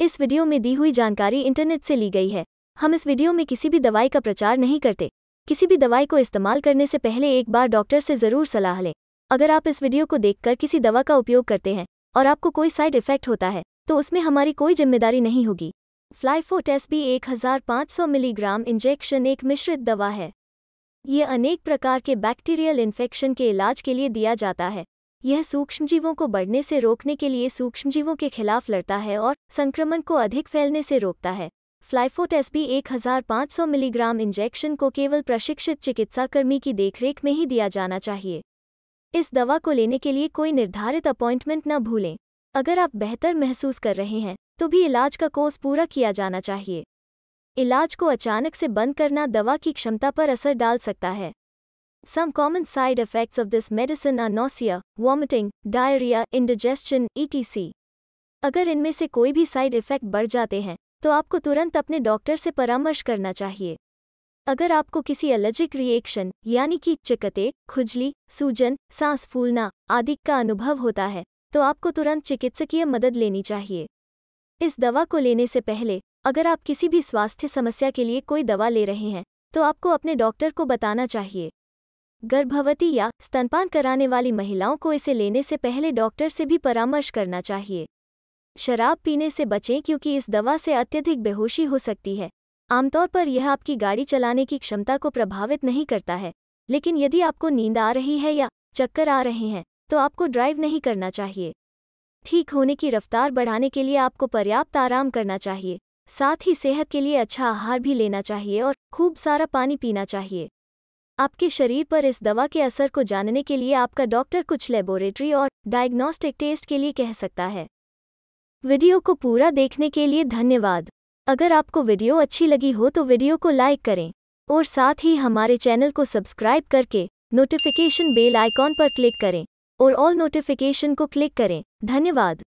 इस वीडियो में दी हुई जानकारी इंटरनेट से ली गई है हम इस वीडियो में किसी भी दवाई का प्रचार नहीं करते किसी भी दवाई को इस्तेमाल करने से पहले एक बार डॉक्टर से ज़रूर सलाह लें अगर आप इस वीडियो को देखकर किसी दवा का उपयोग करते हैं और आपको कोई साइड इफेक्ट होता है तो उसमें हमारी कोई जिम्मेदारी नहीं होगी फ्लाइफोट एस बी एक हज़ार पाँच सौ मिलीग्राम इंजेक्शन एक मिश्रित दवा है ये अनेक प्रकार के बैक्टीरियल इन्फेक्शन के इलाज के लिए दिया जाता है यह सूक्ष्मजीवों को बढ़ने से रोकने के लिए सूक्ष्मजीवों के खिलाफ लड़ता है और संक्रमण को अधिक फैलने से रोकता है फ्लाइफोट एस बी एक हजार पाँच सौ मिलीग्राम इंजेक्शन को केवल प्रशिक्षित चिकित्साकर्मी की देखरेख में ही दिया जाना चाहिए इस दवा को लेने के लिए कोई निर्धारित अपॉइंटमेंट न भूलें अगर आप बेहतर महसूस कर रहे हैं तो भी इलाज का कोर्स पूरा किया जाना चाहिए इलाज को अचानक से बंद करना दवा की क्षमता पर असर डाल सकता है Some common side effects of this medicine are nausea, vomiting, diarrhea, indigestion, etc. अगर इनमें से कोई भी साइड इफेक्ट बढ़ जाते हैं तो आपको तुरंत अपने डॉक्टर से परामर्श करना चाहिए अगर आपको किसी एलर्जिक रिएक्शन यानी कि चिकते खुजली सूजन सांस फूलना आदि का अनुभव होता है तो आपको तुरंत चिकित्सकीय मदद लेनी चाहिए इस दवा को लेने से पहले अगर आप किसी भी स्वास्थ्य समस्या के लिए कोई दवा ले रहे हैं तो आपको अपने डॉक्टर को बताना चाहिए गर्भवती या स्तनपान कराने वाली महिलाओं को इसे लेने से पहले डॉक्टर से भी परामर्श करना चाहिए शराब पीने से बचें क्योंकि इस दवा से अत्यधिक बेहोशी हो सकती है आमतौर पर यह आपकी गाड़ी चलाने की क्षमता को प्रभावित नहीं करता है लेकिन यदि आपको नींद आ रही है या चक्कर आ रहे हैं तो आपको ड्राइव नहीं करना चाहिए ठीक होने की रफ्तार बढ़ाने के लिए आपको पर्याप्त आराम करना चाहिए साथ ही सेहत के लिए अच्छा आहार भी लेना चाहिए और खूब सारा पानी पीना चाहिए आपके शरीर पर इस दवा के असर को जानने के लिए आपका डॉक्टर कुछ लेबोरेटरी और डायग्नोस्टिक टेस्ट के लिए कह सकता है वीडियो को पूरा देखने के लिए धन्यवाद अगर आपको वीडियो अच्छी लगी हो तो वीडियो को लाइक करें और साथ ही हमारे चैनल को सब्सक्राइब करके नोटिफिकेशन बेल आइकॉन पर क्लिक करें और ऑल नोटिफिकेशन को क्लिक करें धन्यवाद